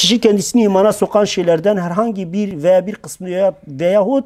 Kişi kendisini imana sokan şeylerden herhangi bir veya bir kısmı veyahut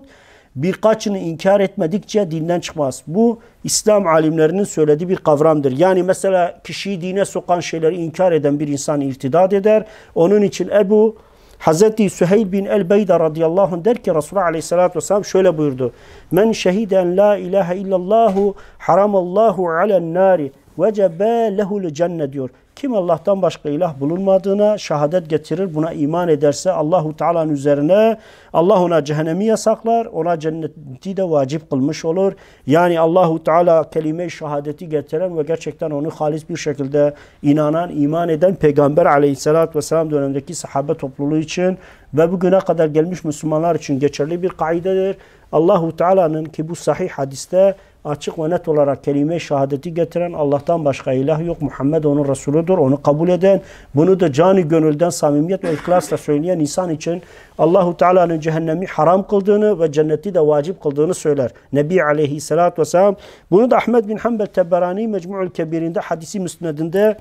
birkaçını inkar etmedikçe dinden çıkmaz. Bu İslam alimlerinin söylediği bir kavramdır. Yani mesela kişiyi dine sokan şeyleri inkar eden bir insan irtidat eder. Onun için Ebu Hazreti Süheyl bin el-Beyda radıyallahu anh der ki Resulullah aleyhissalatü vesselam şöyle buyurdu. Men şehiden la ilahe illallahu haramallahu alen nari ve cebe lehul cennet diyor. Kim Allah'tan başka ilah bulunmadığına şehadet getirir, buna iman ederse Allahu Teala'nın üzerine Allah ona cehennemi yasaklar, ona cenneti de vacip kılmış olur. Yani Allahu Teala kelime-i şehadeti getiren ve gerçekten onu halis bir şekilde inanan, iman eden Peygamber aleyhissalatü vesselam dönemindeki sahabe topluluğu için ve bugüne kadar gelmiş Müslümanlar için geçerli bir kaidedir. Allahu Teala'nın ki bu sahih hadiste açık ve net olarak kelime-i şehadeti getiren Allah'tan başka ilah yok. Muhammed onun Resuludur. Onu kabul eden, bunu da cani gönülden samimiyet ve ihlasla söyleyen insan için Allahu Teala'nın cehennemi haram kıldığını ve cenneti de vacip kıldığını söyler. Nebi Aleyhisselatü Vesselam bunu da Ahmed bin Hanbel Teberani Mecmu'ül Kebir'inde hadisi müsnedinde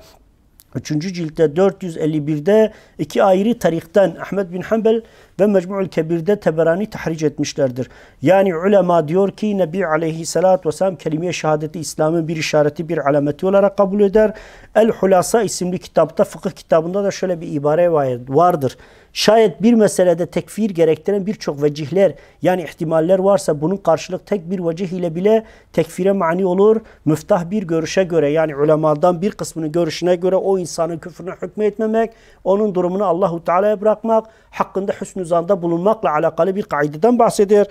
Üçüncü ciltte 451'de iki ayrı tarihten Ahmet bin Hanbel ve Mecmu'ul Kebir'de Teberani tahric etmişlerdir. Yani ulema diyor ki Nebi aleyhissalatü vesselam kelime-i şehadeti İslam'ın bir işareti bir alameti olarak kabul eder. El Hulasa isimli kitapta fıkıh kitabında da şöyle bir ibare vardır. Şayet bir meselede tekfir gerektiren birçok vecihler yani ihtimaller varsa bunun karşılık tek bir vecih ile bile tekfire mani olur. Müftah bir görüşe göre yani ulemadan bir kısmının görüşüne göre o insanın küfrüne hükmetmemek, onun durumunu Allahu Teala'ya bırakmak, hakkında hüsnü zanda bulunmakla alakalı bir kaideden bahseder.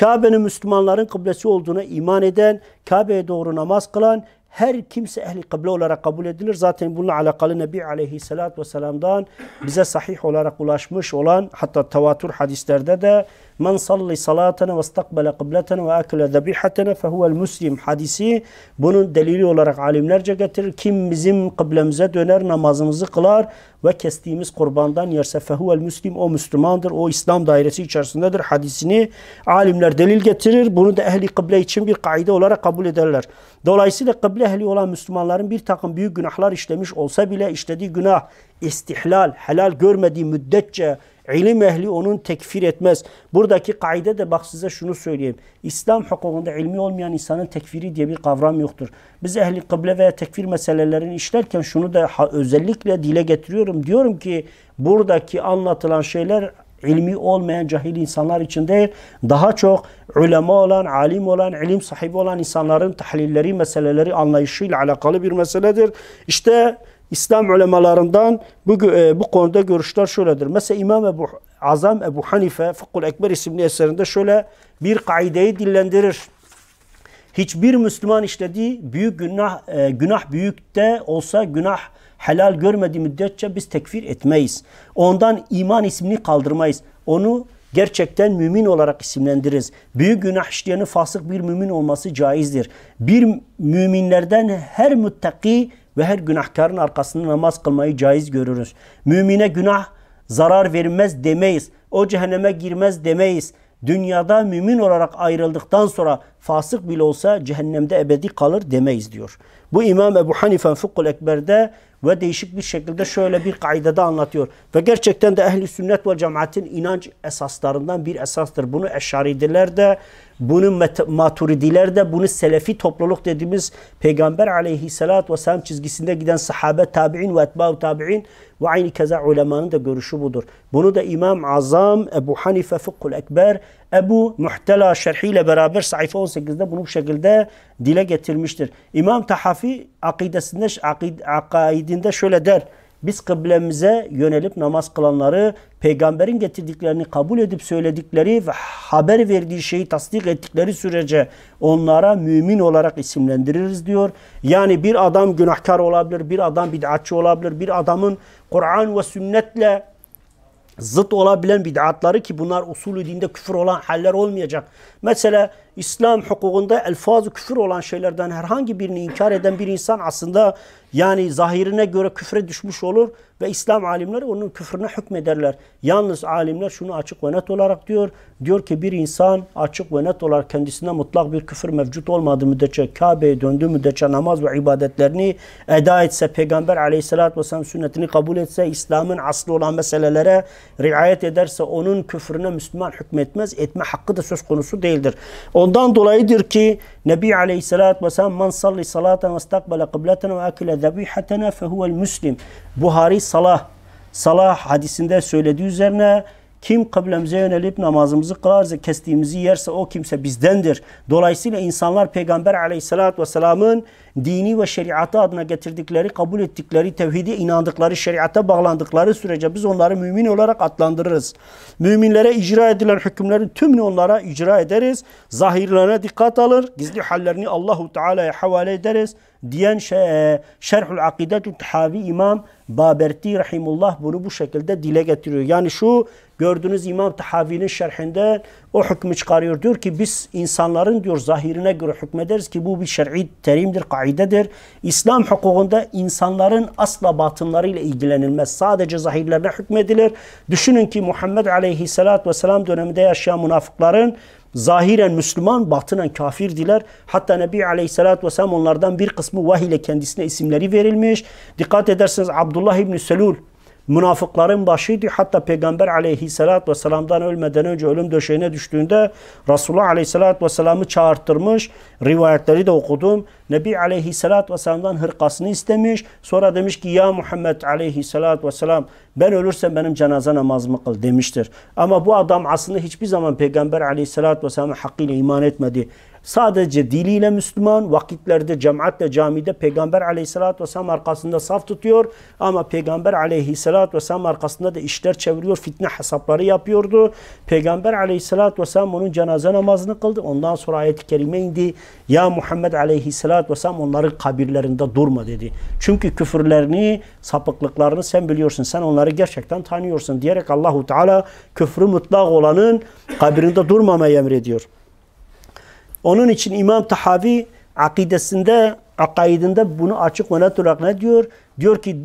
Kabe'nin Müslümanların kıblesi olduğuna iman eden, Kabe'ye doğru namaz kılan, her kimse ehli kıble olarak kabul edilir. Zaten bununla alakalı Nebi Aleyhisselatü Vesselam'dan bize sahih olarak ulaşmış olan hatta tevatür hadislerde de Men salli salatene ve istakbele kıbletene ve akile zebihatene fehuvel muslim hadisi bunun delili olarak alimlerce getirir. Kim bizim kıblemize döner namazımızı kılar ve kestiğimiz kurbandan yerse fehuvel muslim o Müslümandır. O İslam dairesi içerisindedir hadisini alimler delil getirir. Bunu da ehli kıble için bir kaide olarak kabul ederler. Dolayısıyla kıble ehli olan Müslümanların bir takım büyük günahlar işlemiş olsa bile işlediği günah istihlal, helal görmediği müddetçe İlim ehli onun tekfir etmez. Buradaki kaide de bak size şunu söyleyeyim. İslam hukukunda ilmi olmayan insanın tekfiri diye bir kavram yoktur. Biz ehli kıble veya tekfir meselelerini işlerken şunu da özellikle dile getiriyorum. Diyorum ki buradaki anlatılan şeyler ilmi olmayan cahil insanlar için değil, daha çok ulema olan, alim olan, ilim sahibi olan insanların tahlilleri, meseleleri, anlayışıyla alakalı bir meseledir. İşte bu İslam ulemalarından bu, e, bu konuda görüşler şöyledir. Mesela İmam Ebu Azam Ebu Hanife Fıkhul Ekber isimli eserinde şöyle bir kaideyi dillendirir. Hiçbir Müslüman işlediği büyük günah, e, günah büyük de olsa günah helal görmediği müddetçe biz tekfir etmeyiz. Ondan iman ismini kaldırmayız. Onu gerçekten mümin olarak isimlendiririz. Büyük günah işleyenin fasık bir mümin olması caizdir. Bir müminlerden her müttaki ve her günahkarın arkasında namaz kılmayı caiz görürüz. Mümine günah zarar vermez demeyiz. O cehenneme girmez demeyiz. Dünyada mümin olarak ayrıldıktan sonra fasık bile olsa cehennemde ebedi kalır demeyiz diyor. Bu İmam Ebu Hanife Fıkhul Ekber'de ve değişik bir şekilde şöyle bir kaidede anlatıyor. Ve gerçekten de ehli sünnet ve cemaatin inanç esaslarından bir esastır. Bunu Eşaridiler de, bunu Maturidiler de, bunu Selefi topluluk dediğimiz Peygamber aleyhissalatü vesselam çizgisinde giden sahabe tabi'in ve etba'u tabi'in ve aynı keza ulemanın da görüşü budur. Bunu da İmam Azam Ebu Hanife Fıkhul Ekber Ebu Muhtela şerhiyle beraber sayfa 18'de bunu bu şekilde dile getirmiştir. İmam Tahafi akidesinde, akid, akaidinde şöyle der. Biz kıblemize yönelip namaz kılanları peygamberin getirdiklerini kabul edip söyledikleri ve haber verdiği şeyi tasdik ettikleri sürece onlara mümin olarak isimlendiririz diyor. Yani bir adam günahkar olabilir, bir adam bid'atçı olabilir, bir adamın Kur'an ve sünnetle zıt olabilen bid'atları ki bunlar usulü dinde küfür olan haller olmayacak. Mesela İslam hukukunda elfazı küfür olan şeylerden herhangi birini inkar eden bir insan aslında yani zahirine göre küfre düşmüş olur ve İslam alimleri onun küfrüne hükmederler. Yalnız alimler şunu açık ve net olarak diyor. Diyor ki bir insan açık ve net olarak kendisine mutlak bir küfür mevcut olmadığı müddetçe Kabe'ye döndüğü müddetçe namaz ve ibadetlerini eda etse, Peygamber aleyhissalatü vesselam sünnetini kabul etse, İslam'ın aslı olan meselelere riayet ederse onun küfrüne Müslüman hükmetmez. Etme hakkı da söz konusu değildir. Ondan dolayıdır ki Nebi aleyhissalatü vesselam man salli salaten ve istakbele kıbleten ve akile ذَبِيحَتَنَا فَهُوَ Müslim. Buhari salah, salah hadisinde söylediği üzerine kim kıblemize yönelip namazımızı kılarsa, kestiğimizi yerse o kimse bizdendir. Dolayısıyla insanlar Peygamber aleyhissalatü vesselamın dini ve şeriatı adına getirdikleri, kabul ettikleri, tevhide inandıkları, şeriata bağlandıkları sürece biz onları mümin olarak adlandırırız. Müminlere icra edilen hükümleri tümünü onlara icra ederiz. Zahirlerine dikkat alır, gizli hallerini Allahu Teala'ya havale ederiz diyen şey, e, Şerhül Akidetü Tahavi İmam Baberti Rahimullah bunu bu şekilde dile getiriyor. Yani şu gördüğünüz İmam Tahavi'nin şerhinde o hükmü çıkarıyor. Diyor ki biz insanların diyor zahirine göre hükmederiz ki bu bir şer'i terimdir, kaidedir. İslam hukukunda insanların asla batınlarıyla ilgilenilmez. Sadece zahirlerine hükmedilir. Düşünün ki Muhammed Aleyhisselatü Vesselam döneminde yaşayan münafıkların Zahiren Müslüman, batınen kafirdiler. Hatta Nebi Aleyhisselatü Vesselam onlardan bir kısmı vahiy ile kendisine isimleri verilmiş. Dikkat ederseniz Abdullah İbni Selul münafıkların başıydı. Hatta Peygamber aleyhissalatü vesselam'dan ölmeden önce ölüm döşeğine düştüğünde Resulullah aleyhissalatü vesselam'ı çağırttırmış. Rivayetleri de okudum. Nebi aleyhissalatü vesselam'dan hırkasını istemiş. Sonra demiş ki ya Muhammed aleyhissalatü vesselam ben ölürsem benim cenaze namazımı kıl demiştir. Ama bu adam aslında hiçbir zaman Peygamber aleyhissalatü vesselam'a hakkıyla iman etmedi. Sadece diliyle Müslüman, vakitlerde cemaatle camide Peygamber aleyhissalatü vesselam arkasında saf tutuyor. Ama Peygamber aleyhissalatü vesselam arkasında da işler çeviriyor, fitne hesapları yapıyordu. Peygamber aleyhissalatü vesselam onun cenaze namazını kıldı. Ondan sonra ayet-i kerime indi. Ya Muhammed aleyhissalatü vesselam onların kabirlerinde durma dedi. Çünkü küfürlerini, sapıklıklarını sen biliyorsun. Sen onları gerçekten tanıyorsun diyerek Allahu Teala küfrü mutlak olanın kabirinde durmamaya emrediyor. Onun için İmam Tahavi akidesinde, akaidinde bunu açık ve net olarak ne diyor? Diyor ki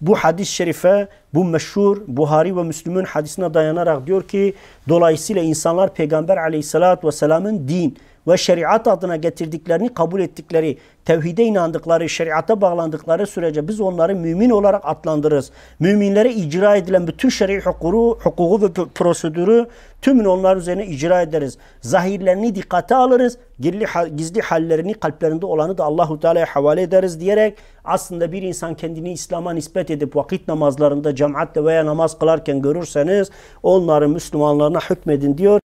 bu hadis-i şerife bu meşhur Buhari ve Müslüm'ün hadisine dayanarak diyor ki dolayısıyla insanlar Peygamber aleyhissalatü vesselamın din ve şeriat adına getirdiklerini kabul ettikleri, tevhide inandıkları, şeriata bağlandıkları sürece biz onları mümin olarak adlandırırız. Müminlere icra edilen bütün şer'i hukuku, hukuku ve prosedürü tümünü onlar üzerine icra ederiz. Zahirlerini dikkate alırız, gizli, gizli hallerini, kalplerinde olanı da Allahu Teala'ya havale ederiz diyerek aslında bir insan kendini İslam'a nispet edip vakit namazlarında cami cemaatle veya namaz kılarken görürseniz onların Müslümanlarına hükmedin diyor.